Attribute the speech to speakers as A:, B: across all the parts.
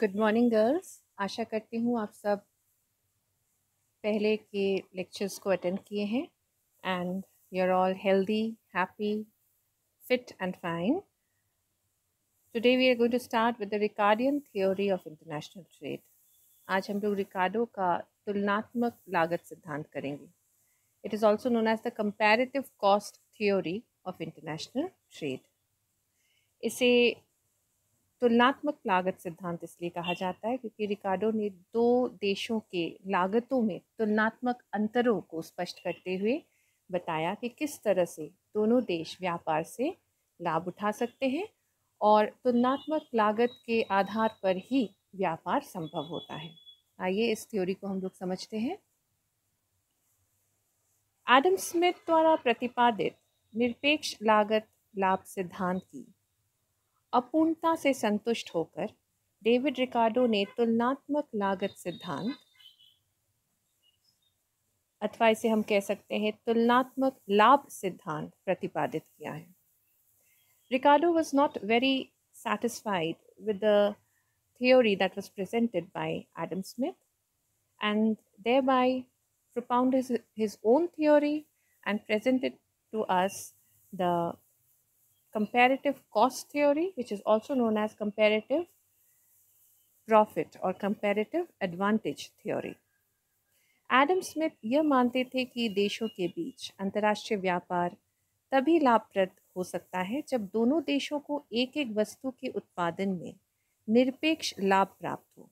A: Good morning girls आशा करती हूँ आप सब पहले के लेक्चर्स को अटेंड किए हैं and you are all healthy happy fit and fine today we are going to start with the Ricardian theory of international trade आज हम लोग रिकार्डो का तुलनात्मक लागत सिद्धांत करेंगे it is also known as the comparative cost theory of international trade इसे तुलनात्मक लागत सिद्धांत इसलिए कहा जाता है क्योंकि रिकार्डो ने दो देशों के लागतों में तुलनात्मक अंतरों को स्पष्ट करते हुए बताया कि किस तरह से दोनों देश व्यापार से लाभ उठा सकते हैं और तुलनात्मक लागत के आधार पर ही व्यापार संभव होता है आइए इस थ्योरी को हम लोग समझते हैं एडम स्मिथ द्वारा प्रतिपादित निरपेक्ष लागत लाभ सिद्धांत की अपूर्णता से संतुष्ट होकर डेविड रिकार्डो ने तुलनात्मक लागत सिद्धांत अथवा इसे हम कह सकते हैं तुलनात्मक लाभ सिद्धांत प्रतिपादित किया है Ricardo was not very satisfied with the theory that was presented by Adam Smith and they by propound his own theory and presented to us the comparative cost theory, which is also known as comparative profit or comparative advantage theory. Adam Smith यह मानते थे कि देशों के बीच अंतर्राष्ट्रीय व्यापार तभी लाभप्रद हो सकता है जब दोनों देशों को एक एक वस्तु के उत्पादन में निरपेक्ष लाभ प्राप्त हो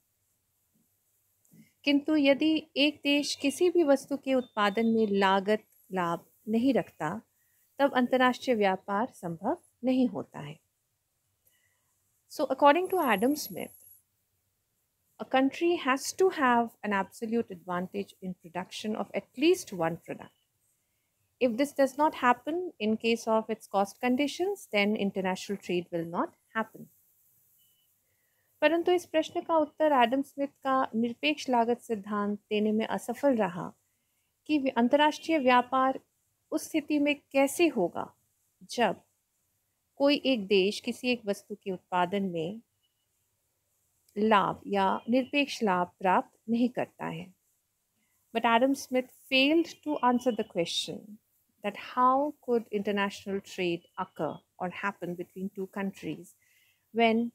A: किंतु यदि एक देश किसी भी वस्तु के उत्पादन में लागत लाभ नहीं रखता तब अंतर्राष्ट्रीय व्यापार संभव नहीं होता है so according to Adam Smith a country has to have an absolute advantage in production of at least one product. If this does not happen in case of its cost conditions, then international trade will not happen. परंतु इस प्रश्न का उत्तर Adam Smith का निरपेक्ष लागत सिद्धांत देने में असफल रहा कि अंतर्राष्ट्रीय व्यापार उस स्थिति में कैसे होगा जब कोई एक देश किसी एक वस्तु के उत्पादन में लाभ या निरपेक्ष लाभ प्राप्त नहीं करता है but Adam Smith failed to answer the question that how could international trade occur और happen between two countries when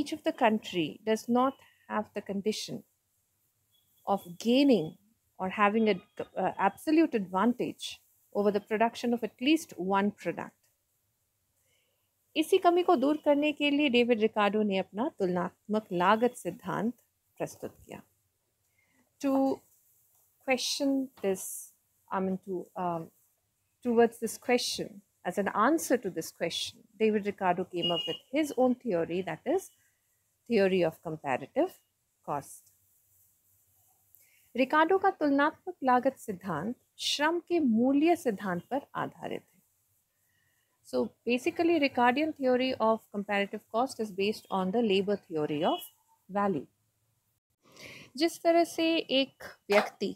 A: each of the country does not have the condition of gaining और having absolute advantage over the production of at least one product इसी कमी को दूर करने के लिए David Ricardo ने अपना तुलनात्मक लागत सिद्धांत प्रस्तुत किया to question this I mean to towards this question as an answer to this question David Ricardo came up with his own theory that is theory of comparative cost Ricardo का तुलनात्मक लागत सिद्धांत श्रम के मूल्य सिद्धांत पर आधारित है So basically Ricardian theory of comparative cost is based on the labor theory of value. जिस तरह से एक व्यक्ति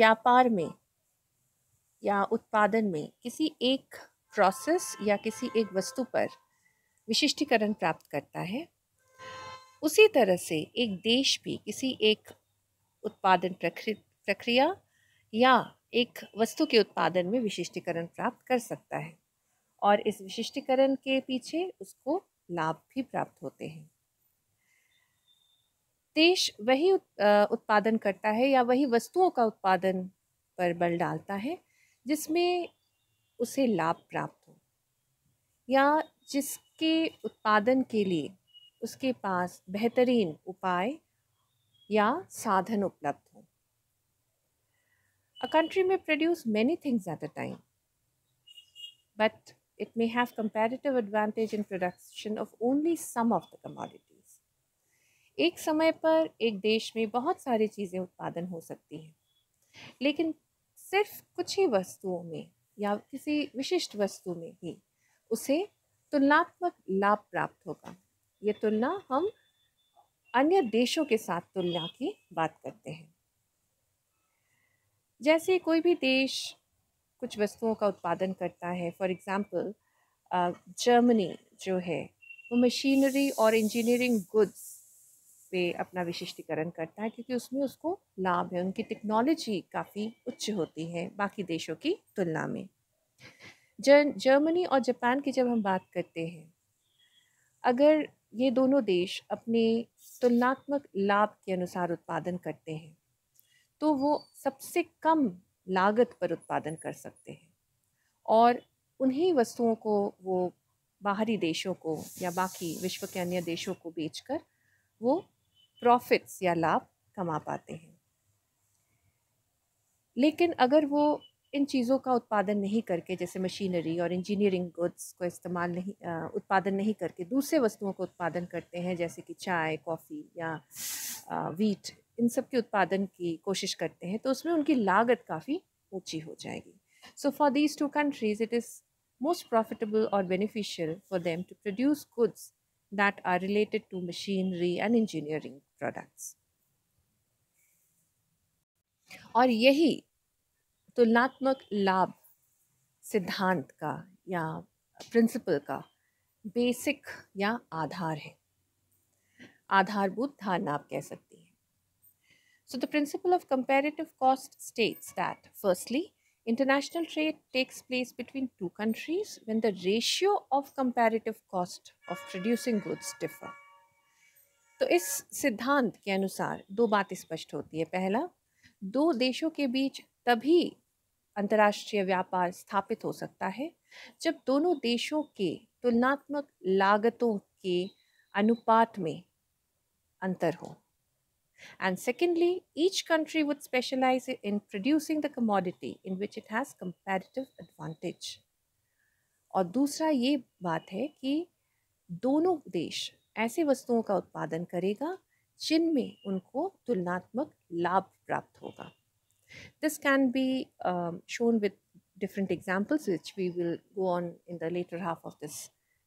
A: व्यापार में या उत्पादन में किसी एक प्रोसेस या किसी एक वस्तु पर विशिष्टीकरण प्राप्त करता है उसी तरह से एक देश भी किसी एक उत्पादन प्रक्रिया या एक वस्तु के उत्पादन में विशिष्टीकरण प्राप्त कर सकता है और इस विशिष्टीकरण के पीछे उसको लाभ भी प्राप्त होते हैं देश वही उत्पादन करता है या वही वस्तुओं का उत्पादन पर बल डालता है जिसमें उसे लाभ प्राप्त हो या जिसके उत्पादन के लिए उसके पास बेहतरीन उपाय या साधन उपलब्ध हो अ कंट्री में produce many things at a time but it may have comparative advantage in production of only some of the commodities. एक समय पर एक देश में बहुत सारी चीज़ें उत्पादन हो सकती हैं लेकिन सिर्फ कुछ ही वस्तुओं में या किसी विशिष्ट वस्तु में ही उसे तुलनात्मक लाभ प्राप्त होगा ये तुलना हम अन्य देशों के साथ तुलना की बात करते हैं जैसे कोई भी देश कुछ वस्तुओं का उत्पादन करता है फॉर एग्ज़ाम्पल जर्मनी जो है वो मशीनरी और इंजीनियरिंग गुड्स पे अपना विशिष्टीकरण करता है क्योंकि उसमें उसको लाभ है उनकी टेक्नोलॉजी काफ़ी उच्च होती है बाकी देशों की तुलना में जर्मनी और जापान की जब हम बात करते हैं अगर ये दोनों देश अपने तुलनात्मक लाभ के अनुसार उत्पादन करते हैं तो वो सबसे कम लागत पर उत्पादन कर सकते हैं और उन्हीं वस्तुओं को वो बाहरी देशों को या बाकी विश्व के अन्य देशों को बेचकर वो प्रॉफिट्स या लाभ कमा पाते हैं लेकिन अगर वो इन चीज़ों का उत्पादन नहीं करके जैसे मशीनरी और इंजीनियरिंग गुड्स को इस्तेमाल नहीं उत्पादन नहीं करके दूसरे वस्तुओं को उत्पादन करते हैं जैसे कि चाय कॉफ़ी या वीट इन सब के उत्पादन की कोशिश करते हैं तो उसमें उनकी लागत काफ़ी ऊँची हो जाएगी so for these two countries it is most profitable और beneficial for them to produce goods that are related to machinery and engineering products और यही तुलनात्मक लाभ सिद्धांत का या प्रिंसिपल का बेसिक या आधार है आधारभूत धारणा आप कह सकते So, the principle of comparative cost states that firstly, international trade takes place between two countries when the ratio of comparative cost of producing goods differ. तो इस सिद्धांत के अनुसार दो बातें स्पष्ट होती है पहला दो देशों के बीच तभी अंतर्राष्ट्रीय व्यापार स्थापित हो सकता है जब दोनों देशों के तुलनात्मक लागतों के अनुपात में अंतर हो and secondly each country would specialize in producing the commodity in which it has competitive advantage और दूसरा ये बात है कि दोनों देश ऐसे वस्तुओं का उत्पादन करेगा जिनमें उनको तुलनात्मक लाभ प्राप्त होगा this can be shown with different examples which we will go on in the latter half of this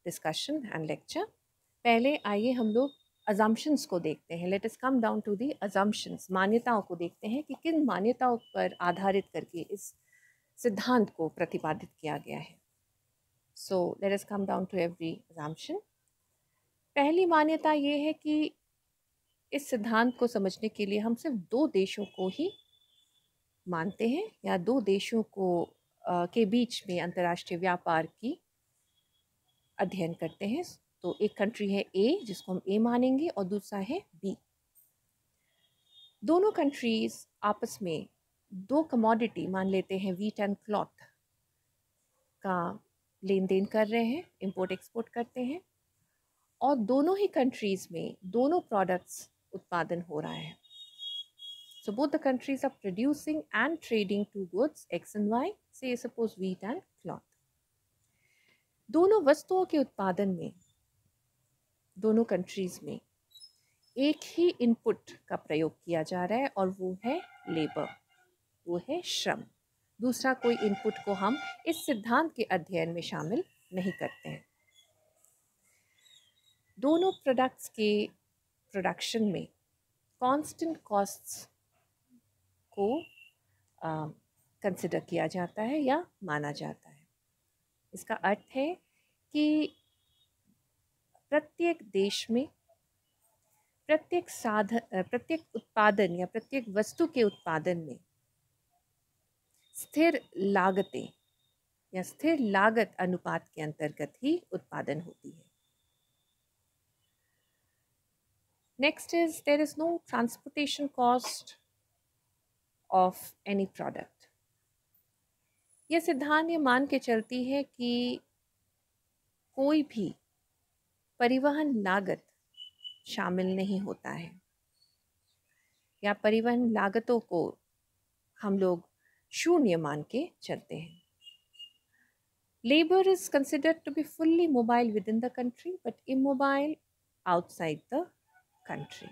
A: discussion and lecture पहले आइए हम लोग अजम्पन्स को देखते हैं let us come down to the assumptions मान्यताओं को देखते हैं कि किन मान्यताओं पर आधारित करके इस सिद्धांत को प्रतिपादित किया गया है so let us come down to every assumption पहली मान्यता ये है कि इस सिद्धांत को समझने के लिए हम सिर्फ दो देशों को ही मानते हैं या दो देशों को आ, के बीच में अंतर्राष्ट्रीय व्यापार की अध्ययन करते हैं तो एक कंट्री है ए जिसको हम ए मानेंगे और दूसरा है बी दोनों कंट्रीज़ आपस में दो कमोडिटी मान लेते हैं वीट एंड क्लॉथ का लेन देन कर रहे हैं इंपोर्ट एक्सपोर्ट करते हैं और दोनों ही कंट्रीज़ में दोनों प्रोडक्ट्स उत्पादन हो रहा है so both the countries are producing and trading two goods X and Y से सपोज वीट एंड क्लॉथ दोनों वस्तुओं के उत्पादन में दोनों कंट्रीज़ में एक ही इनपुट का प्रयोग किया जा रहा है और वो है लेबर वो है श्रम दूसरा कोई इनपुट को हम इस सिद्धांत के अध्ययन में शामिल नहीं करते हैं दोनों प्रोडक्ट्स के प्रोडक्शन में कांस्टेंट कॉस्ट्स को कंसिडर किया जाता है या माना जाता है इसका अर्थ है कि प्रत्येक देश में प्रत्येक साधन प्रत्येक उत्पादन या प्रत्येक वस्तु के उत्पादन में स्थिर लागतें या स्थिर लागत अनुपात के अंतर्गत ही उत्पादन होती है next is there is no transportation cost of any product यह सिद्धांत ये मान के चलती है कि कोई भी परिवहन लागत शामिल नहीं होता है या परिवहन लागतों को हम लोग शून्य मान के चलते हैं labour is considered to be fully mobile within the country but immobile outside the country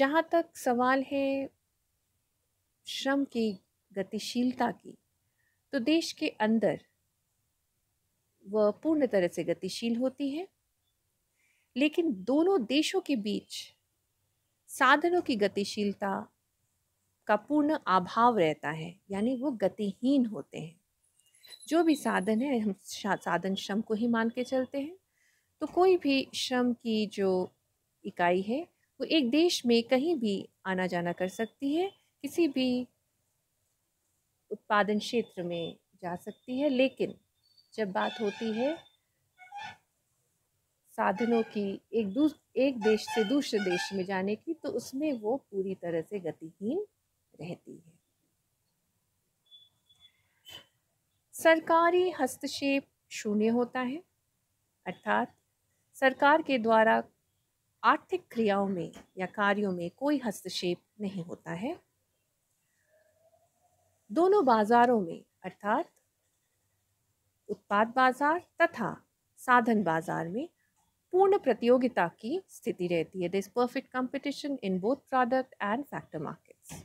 A: जहाँ तक सवाल है श्रम की गतिशीलता की तो देश के अंदर वह पूर्ण तरह से गतिशील होती है लेकिन दोनों देशों के बीच साधनों की गतिशीलता का पूर्ण अभाव रहता है यानी वो गतिहीन होते हैं जो भी साधन है हम साधन श्रम को ही मान के चलते हैं तो कोई भी श्रम की जो इकाई है वो एक देश में कहीं भी आना जाना कर सकती है किसी भी उत्पादन क्षेत्र में जा सकती है लेकिन जब बात होती है साधनों की एक दूस एक देश से दूसरे देश में जाने की तो उसमें वो पूरी तरह से गतिहीन रहती है सरकारी हस्तक्षेप शून्य होता है अर्थात सरकार के द्वारा आर्थिक क्रियाओं में या कार्यों में कोई हस्तक्षेप नहीं होता है दोनों बाजारों में अर्थात उत्पाद बाजार तथा साधन बाजार में पूर्ण प्रतियोगिता की स्थिति रहती है this perfect competition in both product and factor markets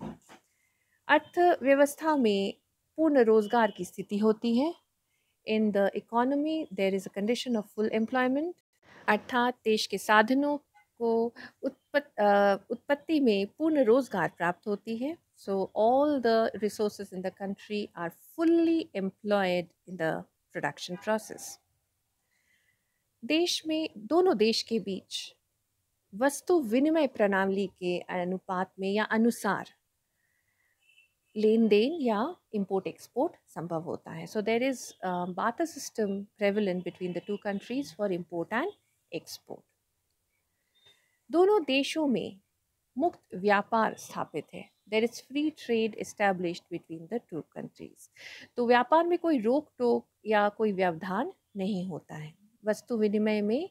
A: अर्थव्यवस्था में पूर्ण रोजगार की स्थिति होती है in the economy there is a condition of full employment अर्थात देश के साधनों को उत्पत्ति उत्पत्ति में पूर्ण रोजगार प्राप्त होती है so all the resources in the country are fully employed in the production process देश में दोनों देश के बीच वस्तु विनिमय प्रणाली के अनुपात में या अनुसार लेन देन या इम्पोर्ट एक्सपोर्ट संभव होता है so there is barter system prevalent between the two countries for import and export दोनों देशों में मुक्त व्यापार स्थापित है there is free trade establish between the two countries तो व्यापार में कोई रोक टोक या कोई व्यवधान नहीं होता है वस्तु विनिमय में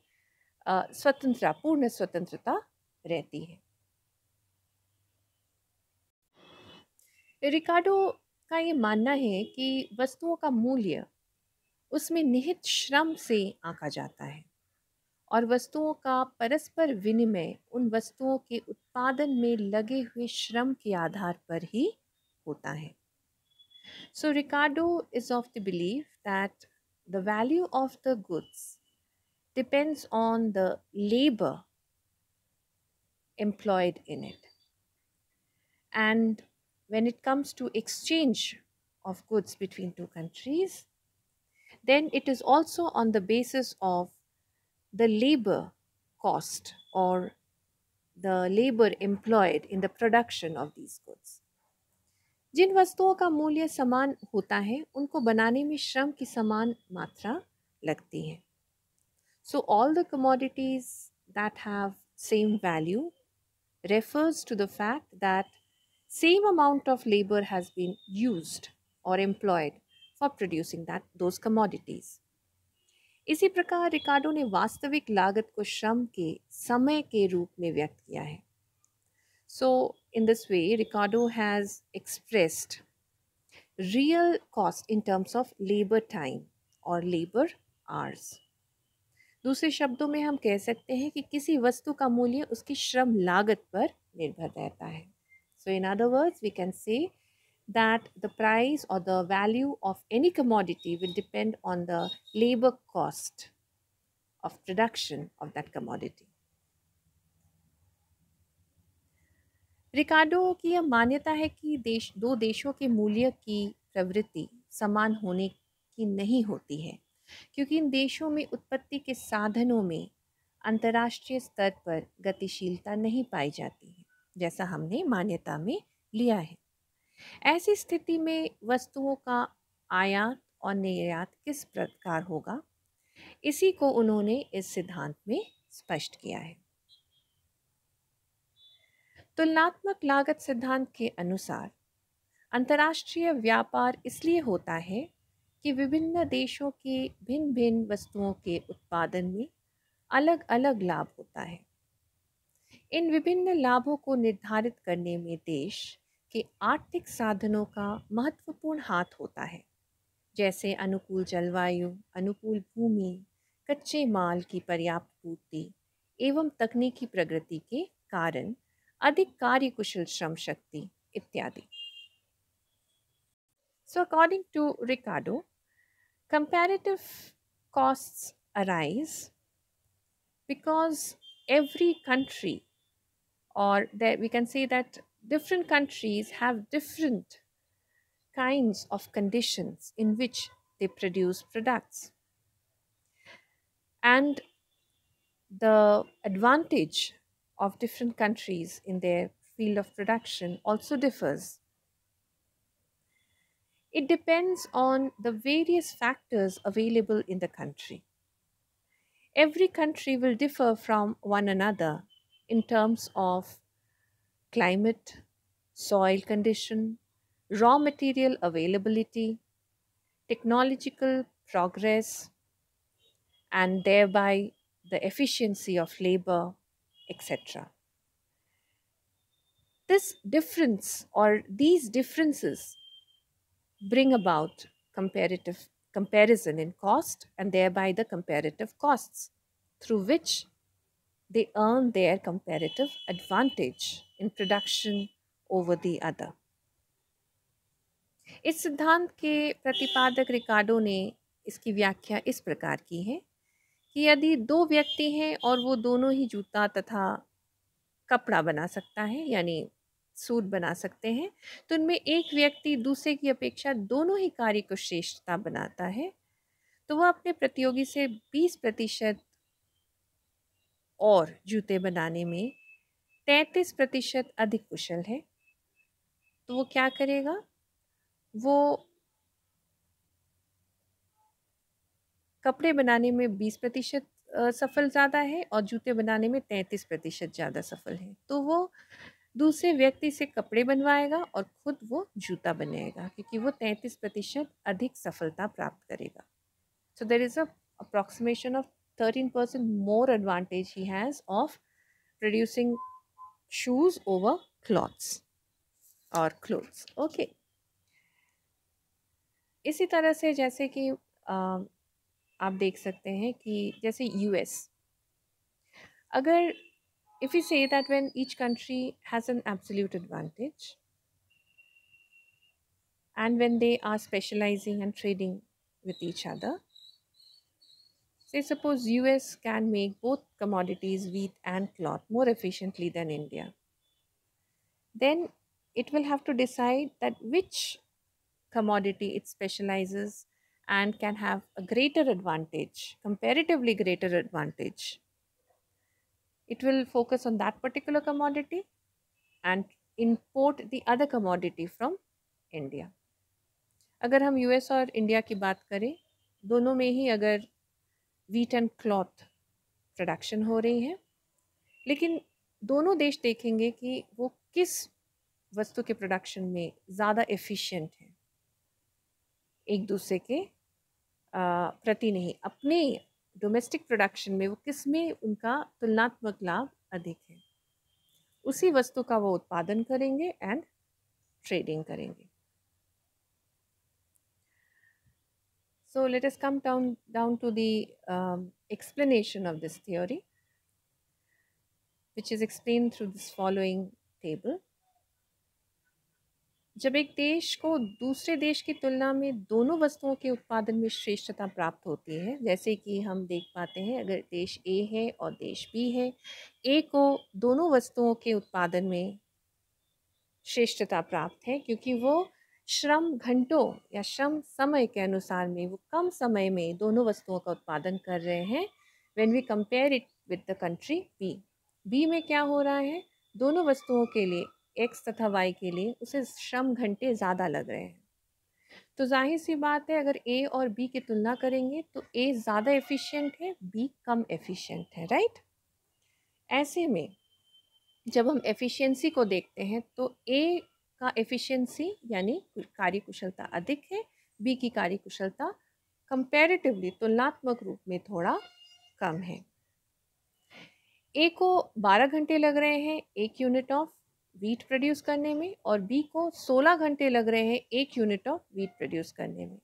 A: स्वतंत्रता पूर्ण स्वतंत्रता रहती है रिकार्डो का ये मानना है कि वस्तुओं का मूल्य उसमें निहित श्रम से आंका जाता है और वस्तुओं का परस्पर विनिमय उन वस्तुओं के उत्पादन में लगे हुए श्रम के आधार पर ही होता है so Ricardo is of the believe that the value of the goods depends on the labour employed in it. And when it comes to exchange of goods between two countries, then it is also on the basis of the labor cost or the labor employed in the production of these goods. जिन वस्तुओं का मूल्य समान होता है उनको बनाने में श्रम की समान मात्रा लगती है so all the commodities that have same value refers to the fact that same amount of labor has been used or employed for producing that those commodities इसी प्रकार रिकार्डो ने वास्तविक लागत को श्रम के समय के रूप में व्यक्त किया है so in this way Ricardo has expressed real cost in terms of labour time और लेबर आर्स दूसरे शब्दों में हम कह सकते हैं कि किसी वस्तु का मूल्य उसकी श्रम लागत पर निर्भर रहता है so in other words we can say that the price or the value of any commodity will depend on the labor cost of production of that commodity. Ricardo की यह मान्यता है कि देश दो देशों के मूल्य की प्रवृत्ति समान होने की नहीं होती है क्योंकि इन देशों में उत्पत्ति के साधनों में अंतर्राष्ट्रीय स्तर पर गतिशीलता नहीं पाई जाती है जैसा हमने मान्यता में लिया है ऐसी स्थिति में वस्तुओं का आयात और निर्यात किस प्रकार होगा इसी को उन्होंने इस सिद्धांत में स्पष्ट किया है तुलनात्मक लागत सिद्धांत के अनुसार अंतर्राष्ट्रीय व्यापार इसलिए होता है कि विभिन्न देशों के भिन्न भिन्न वस्तुओं के उत्पादन में अलग अलग लाभ होता है इन विभिन्न लाभों को निर्धारित करने में देश के आर्थिक साधनों का महत्वपूर्ण हाथ होता है जैसे अनुकूल जलवायु अनुकूल भूमि कच्चे माल की पर्याप्त पूर्ति एवं तकनीकी प्रगति के कारण अधिक कार्यकुशल श्रम शक्ति इत्यादि so according to Ricardo comparative cost arise because every country और we can see that different countries have different kinds of conditions in which they produce products. And the advantage of different countries in their field of production also differs. It depends on the various factors available in the country. Every country will differ from one another in terms of climate, soil condition, raw material availability, technological progress, and thereby the efficiency of labor, etc. This difference or these differences bring about comparative comparison in cost and thereby the comparative costs through which they earn their comparative advantage in production over the other. इस सिद्धांत के प्रतिपादक रिकार्डो ने इसकी व्याख्या इस प्रकार की है कि यदि दो व्यक्ति हैं और वो दोनों ही जूता तथा कपड़ा बना सकता है यानी सूट बना सकते हैं तो इनमें एक व्यक्ति दूसरे की अपेक्षा दोनों ही कार्य को श्रेष्ठता बनाता है तो वह अपने प्रतियोगी से 20 प्रतिशत और जूते बनाने में तैंतीस प्रतिशत अधिक कुशल है तो वो क्या करेगा वो कपड़े बनाने में बीस प्रतिशत सफल ज़्यादा है और जूते बनाने में तैंतीस प्रतिशत ज़्यादा सफल है तो वो दूसरे व्यक्ति से कपड़े बनवाएगा और खुद वो जूता बनेगा क्योंकि वो तैंतीस प्रतिशत अधिक सफलता प्राप्त करेगा so there is a approximation of 13% more advantage he has of producing shoes over cloths or clothes okay इसी तरह से जैसे कि आ, आप देख सकते हैं कि जैसे यूएस अगर if we say that when each country has an absolute advantage and when they are specializing and trading with each other Say, suppose US can make both commodities, wheat and cloth, more efficiently than India. Then it will have to decide that which commodity it specializes and can have a greater advantage, comparatively greater advantage. It will focus on that particular commodity and import the other commodity from India. अगर हम U.S. और India की बात करें दोनों में ही अगर wheat and cloth production हो रही है लेकिन दोनों देश देखेंगे कि वो किस वस्तु के प्रोडक्शन में ज़्यादा एफिशिएंट हैं एक दूसरे के प्रति नहीं अपने डोमेस्टिक प्रोडक्शन में वो किस में उनका तुलनात्मक लाभ अधिक है उसी वस्तु का वो उत्पादन करेंगे एंड ट्रेडिंग करेंगे So let us come down, down to the um, explanation of this theory, which is explained through this following table. जब एक देश को दूसरे देश की तुलना में दोनों वस्तुओं के उत्पादन में श्रेष्ठता प्राप्त होती है जैसे कि हम देख पाते हैं अगर देश ए है और देश बी है ए को दोनों वस्तुओं के उत्पादन में श्रेष्ठता प्राप्त है क्योंकि वो श्रम घंटों या श्रम समय के अनुसार में वो कम समय में दोनों वस्तुओं का उत्पादन कर रहे हैं when we compare it with the country B B में क्या हो रहा है दोनों वस्तुओं के लिए एक्स तथा वाई के लिए उसे श्रम घंटे ज़्यादा लग रहे हैं तो जाहिर सी बात है अगर ए और बी की तुलना करेंगे तो ए ज़्यादा एफिशिएंट है बी कम एफिशिएंट है राइट ऐसे में जब हम एफिशिएंसी को देखते हैं तो ए का एफिशिएंसी यानी कार्य कुशलता अधिक है बी की कार्य कुशलता कंपैरेटिवली तुलनात्मक रूप में थोड़ा कम है ए को 12 घंटे लग रहे हैं एक यूनिट ऑफ वीट प्रोड्यूस करने में और बी को 16 घंटे लग रहे हैं एक यूनिट ऑफ वीट प्रोड्यूस करने में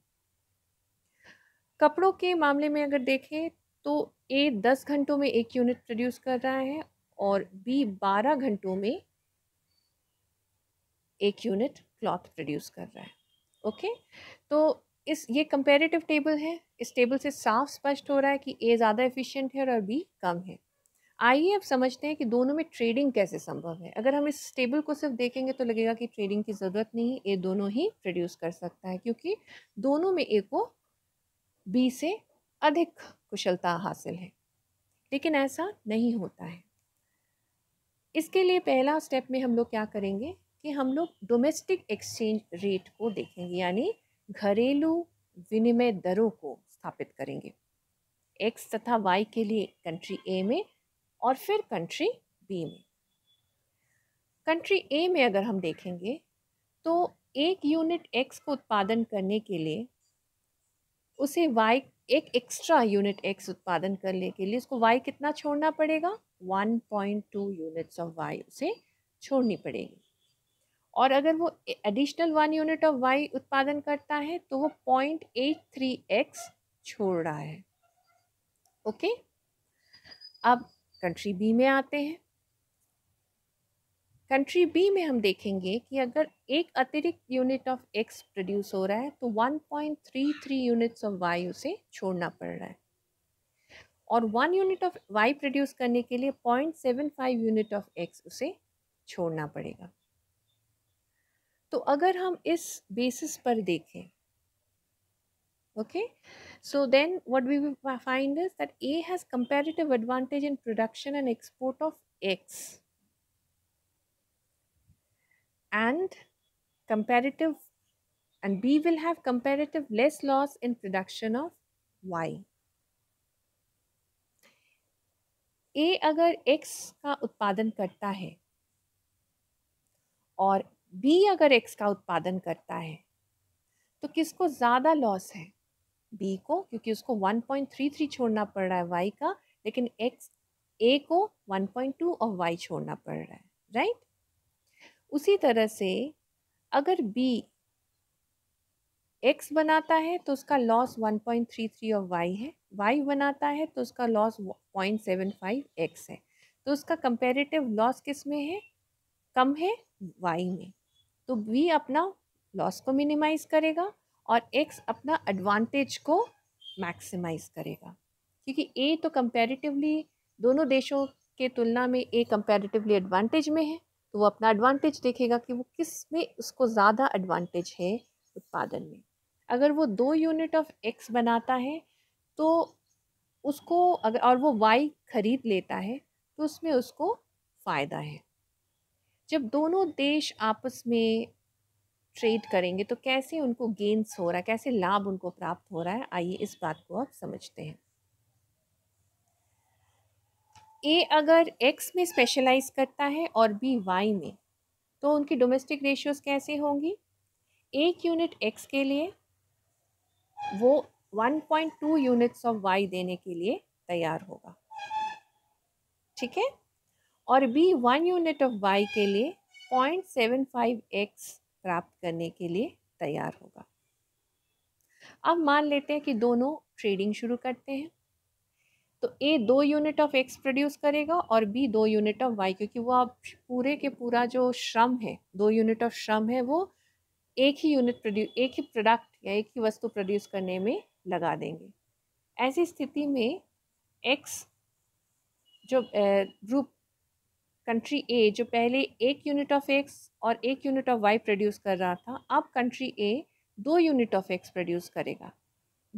A: कपड़ों के मामले में अगर देखें तो ए 10 घंटों में एक यूनिट प्रोड्यूस कर रहा है और बी 12 घंटों में एक यूनिट क्लॉथ प्रोड्यूस कर रहा है ओके तो इस ये कंपेरेटिव टेबल है इस टेबल से साफ स्पष्ट हो रहा है कि ए ज़्यादा एफिशिएंट है और बी कम है आइए अब समझते हैं कि दोनों में ट्रेडिंग कैसे संभव है अगर हम इस टेबल को सिर्फ देखेंगे तो लगेगा कि ट्रेडिंग की ज़रूरत नहीं ए दोनों ही प्रोड्यूस कर सकता है क्योंकि दोनों में ए को बी से अधिक कुशलता हासिल है लेकिन ऐसा नहीं होता है इसके लिए पहला स्टेप में हम लोग क्या करेंगे कि हम लोग डोमेस्टिक एक्सचेंज रेट को देखेंगे यानी घरेलू विनिमय दरों को स्थापित करेंगे एक्स तथा वाई के लिए कंट्री ए में और फिर कंट्री बी में कंट्री ए में अगर हम देखेंगे तो एक यूनिट एक्स को उत्पादन करने के लिए उसे वाई एक एक्स्ट्रा यूनिट एक्स उत्पादन करने के लिए उसको वाई कितना छोड़ना पड़ेगा one point two units of Y उसे छोड़नी पड़ेगी और अगर वो additional one unit of Y उत्पादन करता है तो वो पॉइंट एट थ्री एक्स छोड़ रहा है ओके अब कंट्री बी में आते हैं कंट्री बी में हम देखेंगे कि अगर एक अतिरिक्त यूनिट ऑफ एक्स प्रोड्यूस हो रहा है तो one point three three units of Y उसे छोड़ना पड़ रहा है और one unit of Y produce करने के लिए point seven five unit of X उसे छोड़ना पड़ेगा तो अगर हम इस बेसिस पर देखें okay so then what we find is that A has comparative advantage in production and export of X and comparative and B will have comparative less loss in production of Y A अगर X का उत्पादन करता है और B अगर X का उत्पादन करता है तो किसको ज़्यादा लॉस है बी को क्योंकि उसको 1.33 छोड़ना पड़ रहा है वाई का लेकिन एक्स ए को 1.2 और वाई छोड़ना पड़ रहा है राइट उसी तरह से अगर बी एक्स बनाता है तो उसका लॉस 1.33 और वाई है वाई बनाता है तो उसका लॉस 0.75 एक्स है तो उसका कंपेरेटिव लॉस किस में है कम है वाई में तो वी अपना लॉस को मिनिमाइज करेगा और एक्स अपना एडवांटेज को मैक्सिमाइज करेगा क्योंकि ए तो कंपैरेटिवली दोनों देशों के तुलना में ए कंपैरेटिवली एडवांटेज में है तो वो अपना एडवांटेज देखेगा कि वो किस में उसको ज़्यादा एडवांटेज है उत्पादन में अगर वो दो यूनिट ऑफ एक्स बनाता है तो उसको अगर और वो वाई खरीद लेता है तो उसमें उसको फ़ायदा है जब दोनों देश आपस में ट्रेड करेंगे तो कैसे उनको गेंस हो रहा है कैसे लाभ उनको प्राप्त हो रहा है आइए इस बात को आप समझते हैं ए अगर एक्स में स्पेशलाइज करता है और बी वाई में तो उनकी डोमेस्टिक रेशियोज कैसे होंगी एक यूनिट एक्स के लिए वो 1.2 यूनिट्स ऑफ वाई देने के लिए तैयार होगा ठीक है और B one unit of Y के लिए पॉइंट सेवन फाइव एक्स प्राप्त करने के लिए तैयार होगा अब मान लेते हैं कि दोनों ट्रेडिंग शुरू करते हैं तो ए दो यूनिट ऑफ एक्स प्रोड्यूस करेगा और बी दो यूनिट ऑफ वाई क्योंकि वो अब पूरे के पूरा जो श्रम है दो यूनिट ऑफ श्रम है वो एक ही यूनिट प्रोड्यूस एक ही प्रोडक्ट या एक ही वस्तु प्रोड्यूस करने में लगा देंगे ऐसी स्थिति में एक्स जो ग्रुप कंट्री ए जो पहले एक यूनिट ऑफ एक्स और एक यूनिट ऑफ वाई प्रोड्यूस कर रहा था अब कंट्री ए दो यूनिट ऑफ एक्स प्रोड्यूस करेगा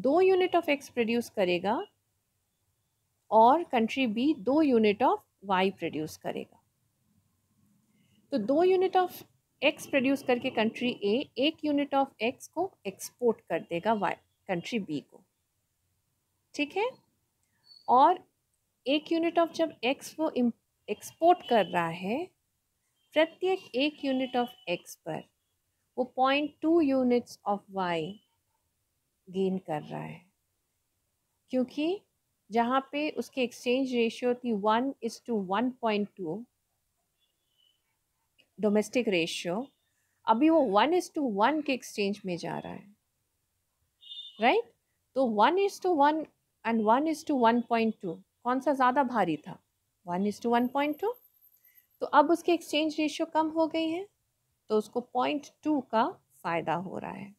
A: दो यूनिट ऑफ एक्स प्रोड्यूस करेगा और कंट्री बी दो यूनिट ऑफ वाई प्रोड्यूस करेगा तो दो यूनिट ऑफ एक्स प्रोड्यूस करके कंट्री ए एक यूनिट ऑफ एक्स को एक्सपोर्ट कर देगा वाई कंट्री बी को ठीक है और एक यूनिट ऑफ जब एक्स वो एक्सपोर्ट कर रहा है प्रत्येक एक यूनिट ऑफ एक्स पर वो point two units of Y gain कर रहा है क्योंकि जहाँ पे उसकी एक्सचेंज रेशियो थी one is to one point two domestic ratio अभी वो वन इज़ टू वन के एक्सचेंज में जा रहा है राइट right? तो one is to one and one is to one point two कौन सा ज़्यादा भारी था one is to one point two तो अब उसके एक्सचेंज रेशियो कम हो गई है तो उसको पॉइंट टू का फ़ायदा हो रहा है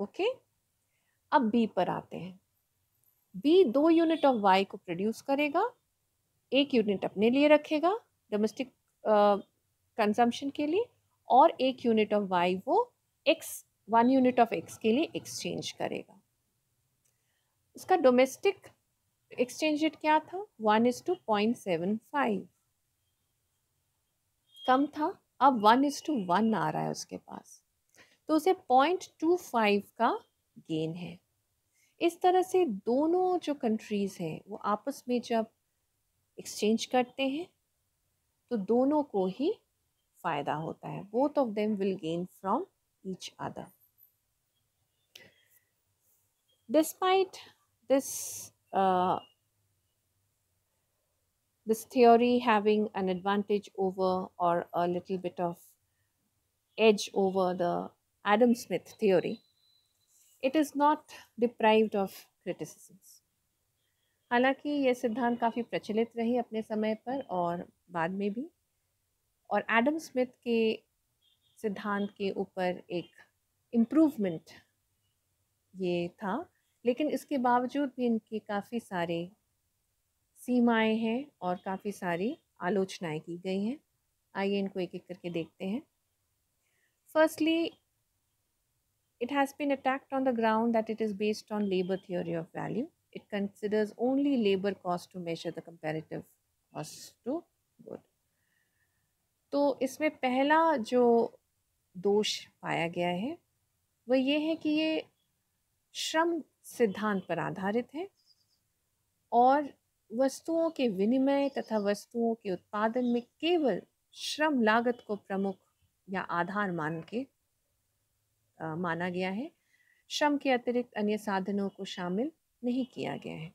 A: ओके अब बी पर आते हैं बी दो यूनिट ऑफ वाई को प्रोड्यूस करेगा एक यूनिट अपने लिए रखेगा डोमेस्टिक कंजम्पशन के लिए और एक यूनिट ऑफ वाई वो X one unit of X के लिए एक्सचेंज करेगा उसका डोमेस्टिक एक्सचेंज रेट क्या था one is to point seven five कम था अब वन इज टू वन आ रहा है उसके पास तो उसे पॉइंट टू फाइव का गेन है इस तरह से दोनों जो कंट्रीज़ हैं वो आपस में जब एक्सचेंज करते हैं तो दोनों को ही फ़ायदा होता है both of them will gain from each other despite this this theory having an advantage over or a little bit of edge over the Adam Smith theory, it is not deprived of criticisms. हालांकि ये सिद्धांत काफ़ी प्रचलित रही अपने समय पर और बाद में भी और एडम स्मिथ के सिद्धांत के ऊपर एक इम्प्रूवमेंट ये था लेकिन इसके बावजूद भी इनकी काफ़ी सारे सीमाएं हैं और काफ़ी सारी आलोचनाएं की गई हैं आइए इनको एक एक करके देखते हैं firstly it has been attacked on the ground that it is based on labour theory of value it considers only labour cost to measure the comparative cost to good तो इसमें पहला जो दोष पाया गया है वह ये है कि ये श्रम सिद्धांत पर आधारित है और वस्तुओं के विनिमय तथा वस्तुओं के उत्पादन में केवल श्रम लागत को प्रमुख या आधार मान के आ, माना गया है श्रम के अतिरिक्त अन्य साधनों को शामिल नहीं किया गया है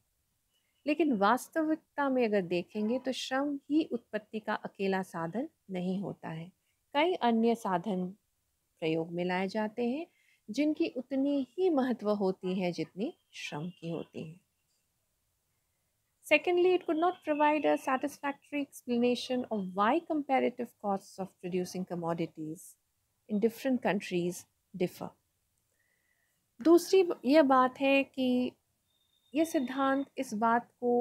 A: लेकिन वास्तविकता में अगर देखेंगे तो श्रम ही उत्पत्ति का अकेला साधन नहीं होता है कई अन्य साधन प्रयोग में लाए जाते हैं जिनकी उतनी ही महत्व होती है जितनी श्रम की होती है secondly it could not provide a satisfactory explanation of why comparative cost of producing commodities in different countries differ दूसरी यह बात है कि यह सिद्धांत इस बात को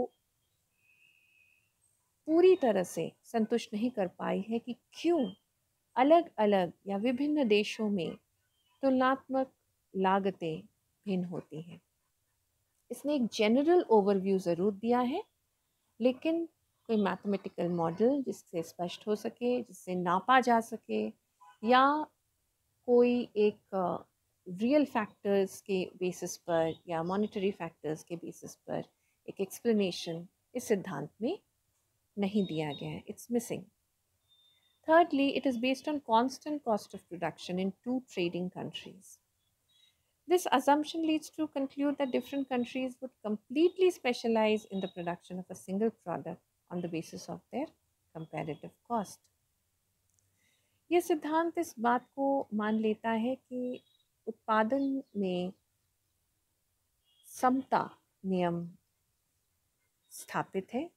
A: पूरी तरह से संतुष्ट नहीं कर पाई है कि क्यों अलग अलग या विभिन्न देशों में तुलनात्मक लागतें भिन्न होती हैं इसने एक जनरल ओवरव्यू ज़रूर दिया है लेकिन कोई मैथमेटिकल मॉडल जिससे स्पष्ट हो सके जिससे नापा जा सके या कोई एक रियल फैक्टर्स के बेसिस पर या मॉनिटरी फैक्टर्स के बेसिस पर एक एक्सप्लेनेशन इस सिद्धांत में नहीं दिया गया है it's missing Thirdly, it is based on constant cost of production in two trading countries. This assumption leads to conclude that different countries would completely specialize in the production of a single product on the basis of their comparative cost. यह सिद्धांत इस बात को मान लेता है कि उत्पादन में समता नियम स्थापित है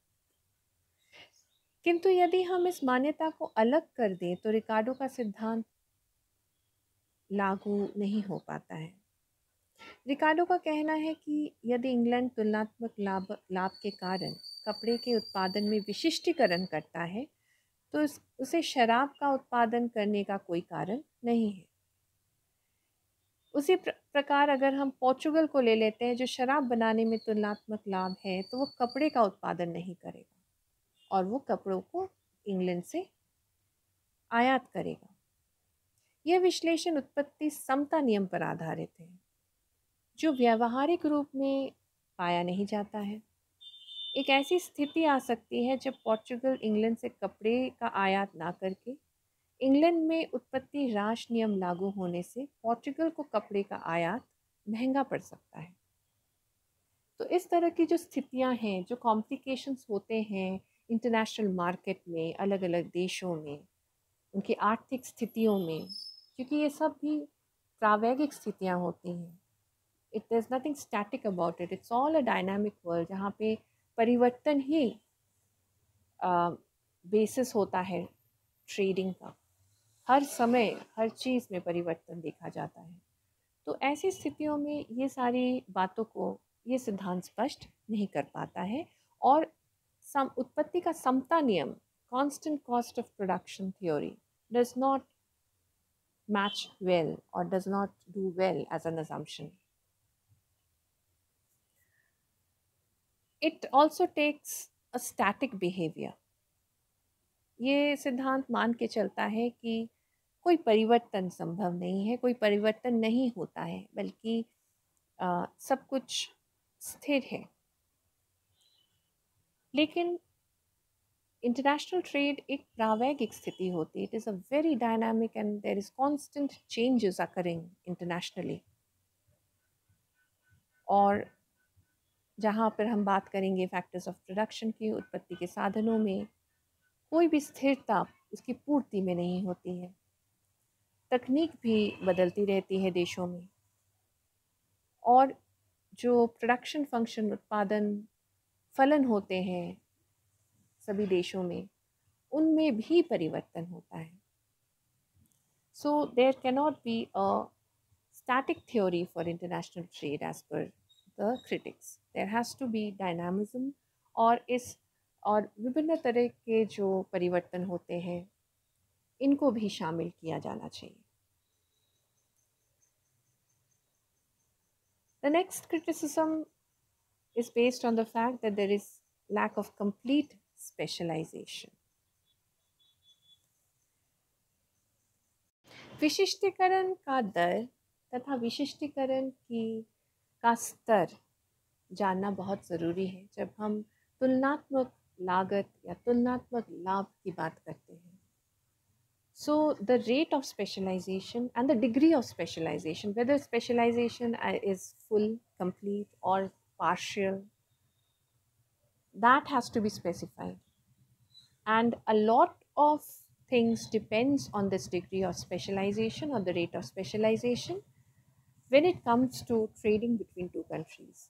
A: किंतु यदि हम इस मान्यता को अलग कर दें तो रिकार्डो का सिद्धांत लागू नहीं हो पाता है रिकार्डो का कहना है कि यदि इंग्लैंड तुलनात्मक लाभ लाभ के कारण कपड़े के उत्पादन में विशिष्टीकरण करता है तो उसे शराब का उत्पादन करने का कोई कारण नहीं है उसी प्रकार अगर हम पोर्चुगल को ले लेते हैं जो शराब बनाने में तुलनात्मक लाभ है तो वो कपड़े का उत्पादन नहीं करेगा और वो कपड़ों को इंग्लैंड से आयात करेगा यह विश्लेषण उत्पत्ति समता नियम पर आधारित है जो व्यावहारिक रूप में पाया नहीं जाता है एक ऐसी स्थिति आ सकती है जब पोर्चुगल इंग्लैंड से कपड़े का आयात ना करके इंग्लैंड में उत्पत्ति राश नियम लागू होने से पोर्चुगल को कपड़े का आयात महंगा पड़ सकता है तो इस तरह की जो स्थितियां हैं जो कॉम्प्लिकेशंस होते हैं इंटरनेशनल मार्केट में अलग अलग देशों में उनकी आर्थिक स्थितियों में क्योंकि ये सब भी प्रावैगिक स्थितियाँ होती हैं it is nothing static about it it's all a dynamic world जहाँ पे परिवर्तन ही बेसिस uh, होता है ट्रेडिंग का हर समय हर चीज़ में परिवर्तन देखा जाता है तो ऐसी स्थितियों में ये सारी बातों को ये सिद्धांत स्पष्ट नहीं कर पाता है और सम उत्पत्ति का समता नियम constant cost of production theory does not match well और does not do well as an assumption it also takes a static behaviour ये सिद्धांत मान के चलता है कि कोई परिवर्तन संभव नहीं है कोई परिवर्तन नहीं होता है बल्कि सब कुछ स्थिर है लेकिन इंटरनेशनल ट्रेड एक प्रावैगिक स्थिति होती है it is a very dynamic and there is constant changes occurring internationally और जहाँ पर हम बात करेंगे फैक्टर्स ऑफ प्रोडक्शन की उत्पत्ति के साधनों में कोई भी स्थिरता उसकी पूर्ति में नहीं होती है तकनीक भी बदलती रहती है देशों में और जो प्रोडक्शन फंक्शन उत्पादन फलन होते हैं सभी देशों में उनमें भी परिवर्तन होता है so there cannot be a static theory for international trade as per the critics there has to be dynamism और इस और विभिन्न तरह के जो परिवर्तन होते हैं इनको भी शामिल किया जाना चाहिए the next criticism is based on the fact that there is lack of complete specialization. विशिष्टीकरण का दर तथा विशिष्टीकरण की का स्तर जानना बहुत ज़रूरी है जब हम तुलनात्मक लागत या तुलनात्मक लाभ की बात करते हैं so the rate of specialization and the degree of specialization whether specialization is full complete or partial. That has to be specified. And a lot of things depends on this degree of specialization or the rate of specialization when it comes to trading between two countries.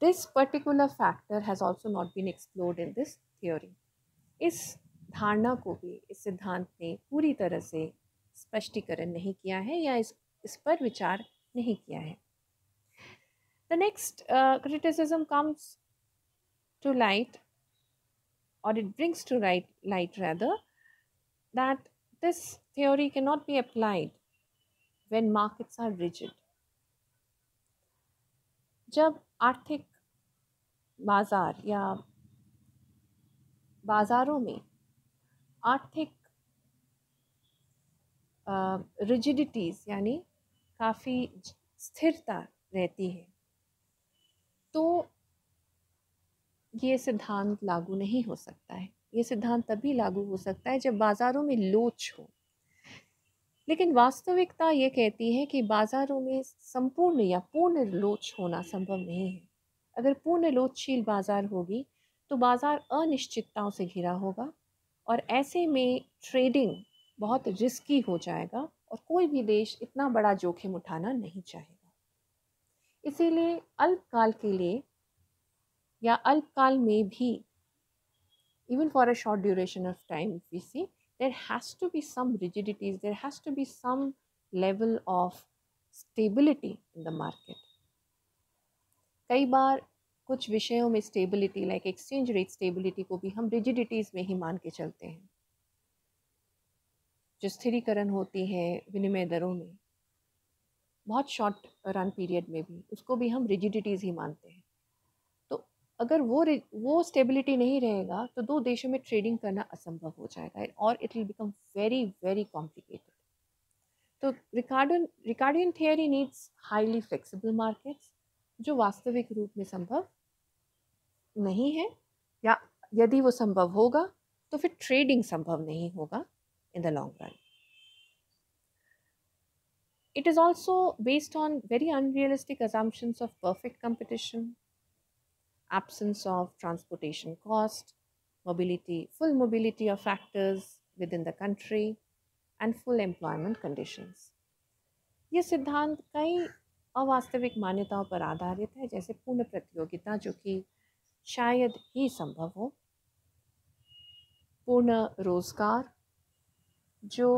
A: This particular factor has also not been explored in this theory. Is धारणा को भी इस सिद्धांत ने पूरी तरह से स्पष्टीकरण नहीं किया है या इस इस पर विचार नहीं किया है the next uh, criticism comes to light, or it brings to light, light rather, that this theory cannot be applied when markets are rigid. जब आर्थिक बाजार या बाज़ारों में आर्थिक रिजिडिटीज़ यानी काफ़ी स्थिरता रहती है तो ये सिद्धांत लागू नहीं हो सकता है ये सिद्धांत तभी लागू हो सकता है जब बाज़ारों में लोच हो लेकिन वास्तविकता ये कहती है कि बाज़ारों में संपूर्ण या पूर्ण लोच होना संभव नहीं है अगर पूर्ण लोचशील बाज़ार होगी तो बाज़ार अनिश्चितताओं से घिरा होगा और ऐसे में ट्रेडिंग बहुत रिस्की हो जाएगा और कोई भी देश इतना बड़ा जोखिम उठाना नहीं चाहे इसीलिए अल्पकाल के लिए या अल्पकाल में भी even for a short duration of time we see there has to be some rigidities there has to be some level of stability in the market कई बार कुछ विषयों में stability like exchange rate stability को भी हम रिजिडिटीज में ही मान के चलते हैं जो स्थिरीकरण होती है विनिमय दरों में बहुत शॉर्ट रन पीरियड में भी उसको भी हम रिजिडिटीज़ ही मानते हैं तो अगर वो वो स्टेबिलिटी नहीं रहेगा तो दो देशों में ट्रेडिंग करना असंभव हो जाएगा और it will become very very complicated तो Ricardian Ricardian theory needs highly flexible markets जो वास्तविक रूप में संभव नहीं है या यदि वो संभव होगा तो फिर ट्रेडिंग संभव नहीं होगा in the long run It is also based on very unrealistic assumptions of perfect competition, absence of transportation cost, mobility, full mobility of factors within the country, and full employment conditions. ये सिद्धांत कई अवास्तविक मान्यताओं पर आधारित है जैसे पूर्ण प्रतियोगिता जो कि शायद ही संभव हो पूर्ण रोजगार जो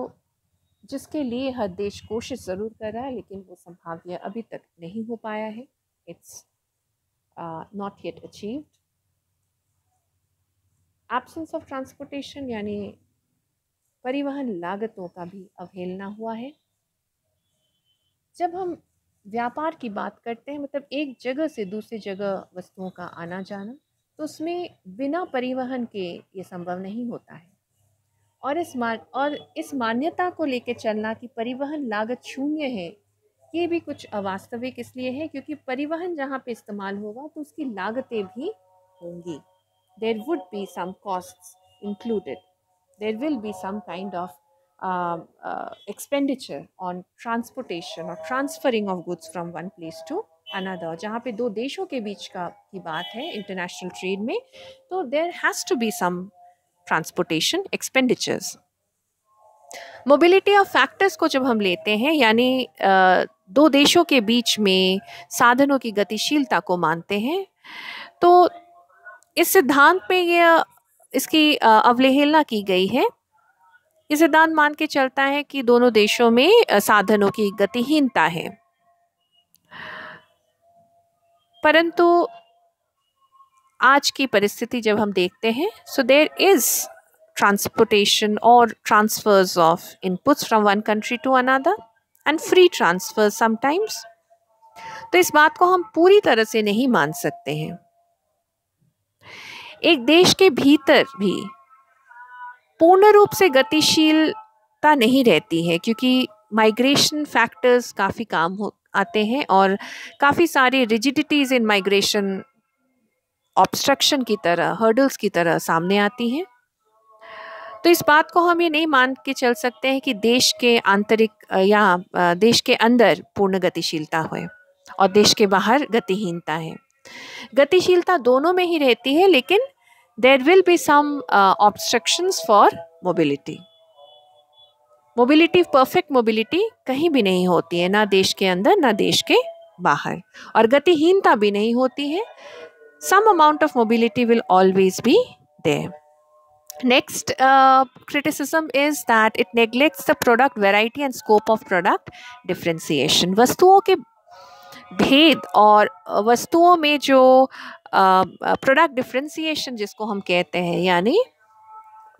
A: जिसके लिए हर देश कोशिश ज़रूर कर रहा है लेकिन वो संभाव्य अभी तक नहीं हो पाया है it's not yet achieved absence of transportation यानी परिवहन लागतों का भी अवहेलना हुआ है जब हम व्यापार की बात करते हैं मतलब एक जगह से दूसरी जगह वस्तुओं का आना जाना तो उसमें बिना परिवहन के ये संभव नहीं होता है और इस मान और इस मान्यता को लेकर चलना कि परिवहन लागत शून्य है ये भी कुछ अवास्तविक इसलिए है क्योंकि परिवहन जहाँ पे इस्तेमाल होगा तो उसकी लागतें भी होंगी there would be some cost included there will be some kind of expenditure on transportation और transferring of goods from one place to another जहाँ पे दो देशों के बीच का की बात है इंटरनेशनल ट्रेड में तो there has to be some transportation expenditures mobility of factors को जब हम लेते हैं यानी दो देशों के बीच में साधनों की गतिशीलता को मानते हैं तो इस सिद्धांत में यह इसकी अवहेलना की गई है ये सिद्धांत मान के चलता है कि दोनों देशों में साधनों की गतिहीनता है परंतु आज की परिस्थिति जब हम देखते हैं सो देर इज़ ट्रांसपोर्टेशन और transfers of inputs from one country to another and free transfer sometimes तो इस बात को हम पूरी तरह से नहीं मान सकते हैं एक देश के भीतर भी पूर्ण रूप से गतिशीलता नहीं रहती है क्योंकि माइग्रेशन फैक्टर्स काफ़ी काम हो आते हैं और काफ़ी सारी रिजिडिटीज़ इन माइग्रेशन ऑब्स्ट्रक्शन की तरह हर्डल्स की तरह सामने आती हैं तो इस बात को हम ये नहीं मान के चल सकते हैं कि देश के आंतरिक या देश के अंदर पूर्ण गतिशीलता हो और देश के बाहर गतिहीनता है गतिशीलता दोनों में ही रहती है लेकिन there will be some obstructions for mobility mobility perfect mobility कहीं भी नहीं होती है ना देश के अंदर ना देश के बाहर और गतिहीनता भी नहीं होती है some amount of mobility will always be there. Next uh, criticism is that it neglects the product variety and scope of product differentiation. वस्तुओं के भेद और वस्तुओं में जो प्रोडक्ट डिफ्रेंसिएशन जिसको हम कहते हैं यानी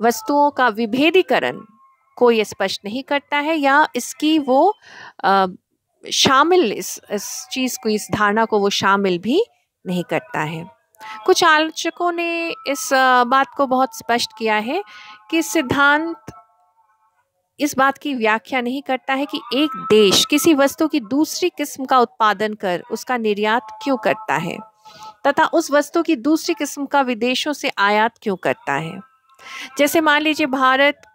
A: वस्तुओं का विभेदीकरण को ये स्पष्ट नहीं करता है या इसकी वो आ, शामिल इस इस चीज़ को इस धारणा को वो शामिल भी नहीं करता है कुछ आलोचकों ने इस बात को बहुत स्पष्ट किया है कि सिद्धांत इस बात की व्याख्या नहीं करता है कि एक देश किसी वस्तु की दूसरी किस्म का उत्पादन कर उसका निर्यात क्यों करता है तथा उस वस्तु की दूसरी किस्म का विदेशों से आयात क्यों करता है जैसे मान लीजिए भारत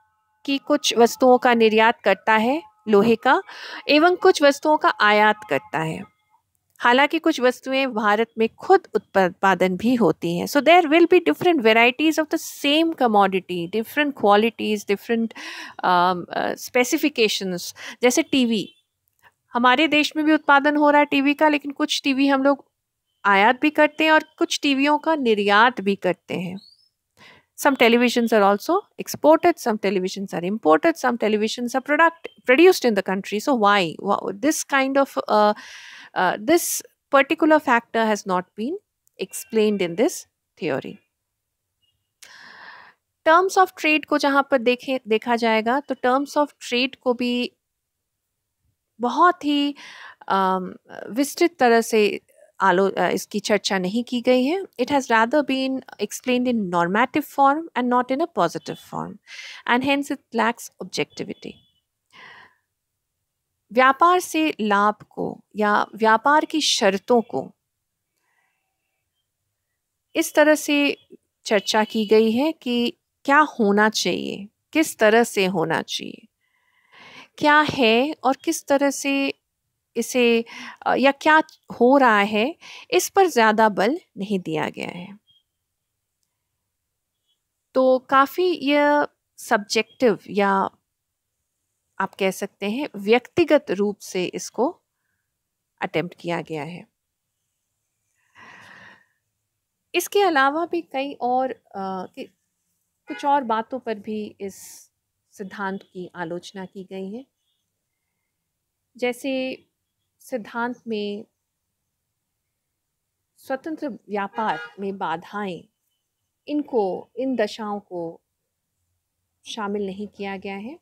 A: की कुछ वस्तुओं का निर्यात करता है लोहे का एवं कुछ वस्तुओं का आयात करता है हालांकि कुछ वस्तुएं भारत में खुद उत्पादन भी होती हैं so there will be different varieties of the same commodity different qualities different specifications जैसे टीवी हमारे देश में भी उत्पादन हो रहा है टीवी का लेकिन कुछ टीवी हम लोग आयात भी करते हैं और कुछ टीवियों का निर्यात भी करते हैं Some televisions are also exported, some televisions are imported, some televisions are product, produced in the country. So why? This kind of, uh, uh, this particular factor has not been explained in this theory. Terms of trade को जहाँ पर देखे देखा जाएगा तो terms of trade को भी बहुत ही um, विस्तृत तरह से आलो इसकी चर्चा नहीं की गई है it has rather been explain in normative form and not in a positive form and hence it lacks objectivity व्यापार से लाभ को या व्यापार की शर्तों को इस तरह से चर्चा की गई है कि क्या होना चाहिए किस तरह से होना चाहिए क्या है और किस तरह से इसे या क्या हो रहा है इस पर ज़्यादा बल नहीं दिया गया है तो काफ़ी यह सब्जेक्टिव या आप कह सकते हैं व्यक्तिगत रूप से इसको अटेम्प्ट किया गया है इसके अलावा भी कई और आ, कुछ और बातों पर भी इस सिद्धांत की आलोचना की गई है जैसे सिद्धांत में स्वतंत्र व्यापार में बाधाएं इनको इन दशाओं को शामिल नहीं किया गया है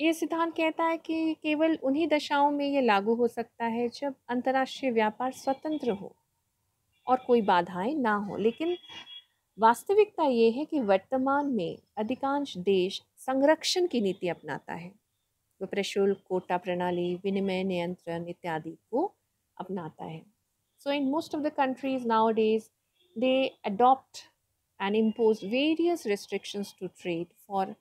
A: ये सिद्धांत कहता है कि केवल उन्हीं दशाओं में ये लागू हो सकता है जब अंतर्राष्ट्रीय व्यापार स्वतंत्र हो और कोई बाधाएं ना हो लेकिन वास्तविकता ये है कि वर्तमान में अधिकांश देश संरक्षण की नीति अपनाता है प्रशुल्क कोटा प्रणाली विनिमय नियंत्रण इत्यादि को अपनाता है so in most of the countries nowadays they adopt and impose various restrictions to trade for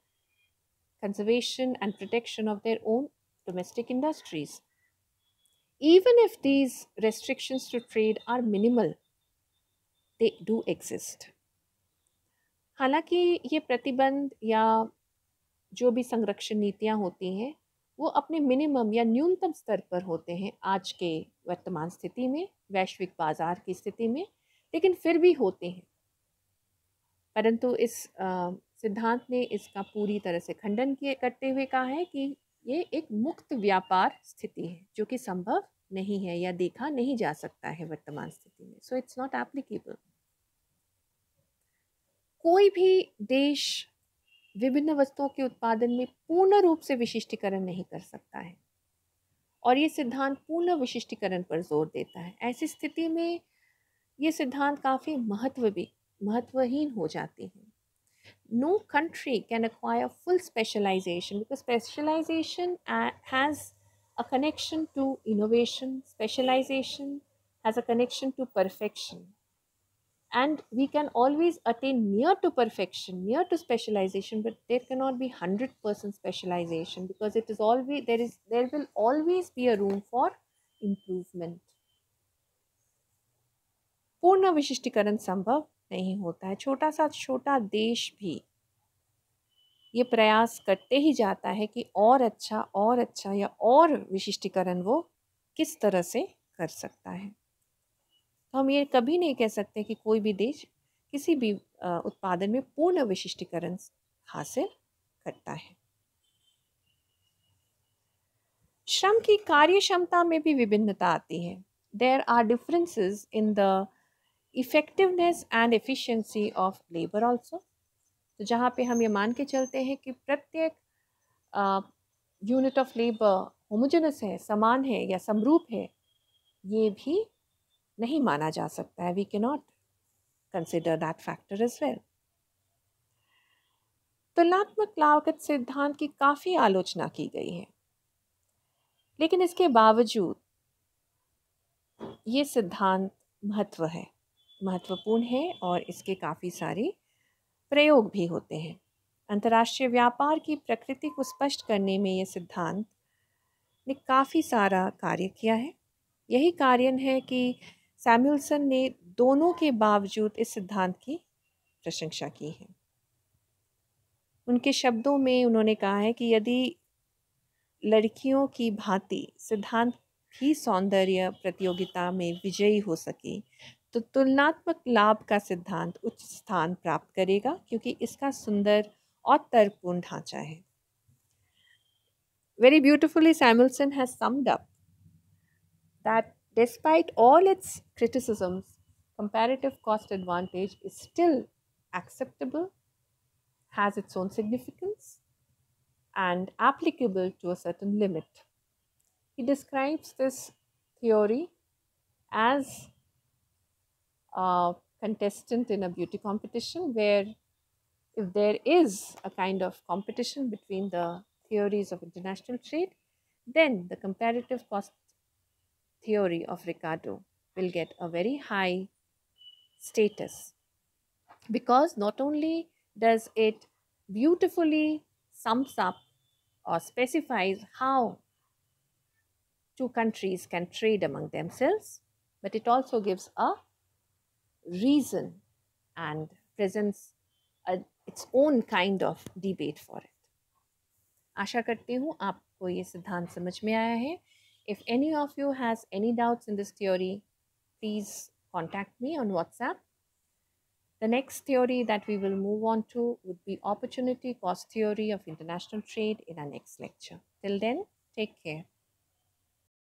A: conservation and protection of their own domestic industries even if these restrictions to trade are minimal they do exist हालांकि ये प्रतिबंध या जो भी संरक्षण नीतियाँ होती हैं वो अपने मिनिमम या न्यूनतम स्तर पर होते हैं आज के वर्तमान स्थिति में वैश्विक बाजार की स्थिति में लेकिन फिर भी होते हैं परंतु इस सिद्धांत ने इसका पूरी तरह से खंडन किए करते हुए कहा है कि ये एक मुक्त व्यापार स्थिति है जो कि संभव नहीं है या देखा नहीं जा सकता है वर्तमान स्थिति में सो इट्स नॉट एप्लीकेबल कोई भी देश विभिन्न वस्तुओं के उत्पादन में पूर्ण रूप से विशिष्टीकरण नहीं कर सकता है और ये सिद्धांत पूर्ण विशिष्टीकरण पर जोर देता है ऐसी स्थिति में ये सिद्धांत काफ़ी महत्व भी महत्वहीन हो जाती है no country can acquire full specialisation because specialisation has a connection to innovation specialisation has a connection to perfection and we can always attain near to perfection near to specialization but there cannot be 100% specialization because it is always there is there will always be a room for improvement पूर्ण विशिष्टीकरण संभव नहीं होता है छोटा सा छोटा देश भी ये प्रयास करते ही जाता है कि और अच्छा और अच्छा या और विशिष्टीकरण वो किस तरह से कर सकता है तो हम ये कभी नहीं कह सकते कि कोई भी देश किसी भी उत्पादन में पूर्ण विशिष्टीकरण हासिल करता है श्रम की कार्य क्षमता में भी विभिन्नता आती है there are differences in the effectiveness and efficiency of labour also तो जहाँ पे हम ये मान के चलते हैं कि प्रत्येक यूनिट ऑफ लेबर होमोजेनस है समान है या समरूप है ये भी नहीं माना जा सकता है we can not consider that factor is well तुलनात्मक लागत सिद्धांत की काफ़ी आलोचना की गई है लेकिन इसके बावजूद ये सिद्धांत महत्व है महत्वपूर्ण है और इसके काफ़ी सारे प्रयोग भी होते हैं अंतर्राष्ट्रीय व्यापार की प्रकृति को स्पष्ट करने में ये सिद्धांत ने काफ़ी सारा कार्य किया है यही कारण है कि सैम्यूलसन ने दोनों के बावजूद इस सिद्धांत की प्रशंसा की है उनके शब्दों में उन्होंने कहा है कि यदि लड़कियों की भांति सिद्धांत ही सौंदर्य प्रतियोगिता में विजयी हो सके तो तुलनात्मक लाभ का सिद्धांत उच्च स्थान प्राप्त करेगा क्योंकि इसका सुंदर और तर्कपूर्ण ढांचा है very beautifully Samuelson has summed up that despite all its criticisms, comparative cost advantage is still acceptable, has its own significance, and applicable to a certain limit. He describes this theory as a contestant in a beauty competition where if there is a kind of competition between the theories of international trade, then the comparative cost theory of Ricardo will get a very high status because not only does it beautifully sums up or specifies how two countries can trade among themselves, but it also gives a reason and presents a, its own kind of debate for it. आशा करती हूँ आपको ये सिद्धांत समझ में आया है if any of you has any doubts in this theory, please contact me on WhatsApp. The next theory that we will move on to would be opportunity cost theory of international trade in our next lecture. Till then, take care.